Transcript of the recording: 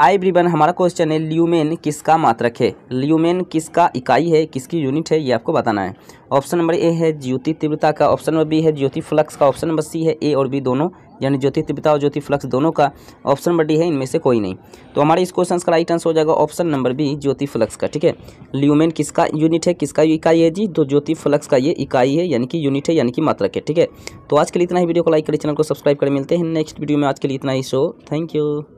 आई ब्रीबन हमारा क्वेश्चन है ल्यूमेन किसका मात्रक है ल्यूमेन किसका इकाई है किसकी यूनिट है ये आपको बताना है ऑप्शन नंबर ए है ज्योति तीव्रता का ऑप्शन नंबर बी है ज्योति फ्लक्स का ऑप्शन नंबर सी है ए और बी दोनों यानी ज्योति तीव्रता और ज्योति फ्लक्स दोनों का ऑप्शन नंबर डी है इनमें से कोई नहीं तो हमारे इस क्वेश्चन का राइट आंसर हो जाएगा ऑप्शन नंबर बी ज्योति फ्लक्स का ठीक है ल्यूमेन किसका यूनिट है किसका इकाई है जी तो ज्योति फ्लक्स का ये इकाई है यानी कि यूनिट है यानी कि मात्रक है ठीक है तो आज के लिए इतना ही वीडियो को लाइक करें चैनल को सब्सक्राइब करें मिलते हैं नेक्स्ट वीडियो में आज के लिए इतना ही शो थैंक यू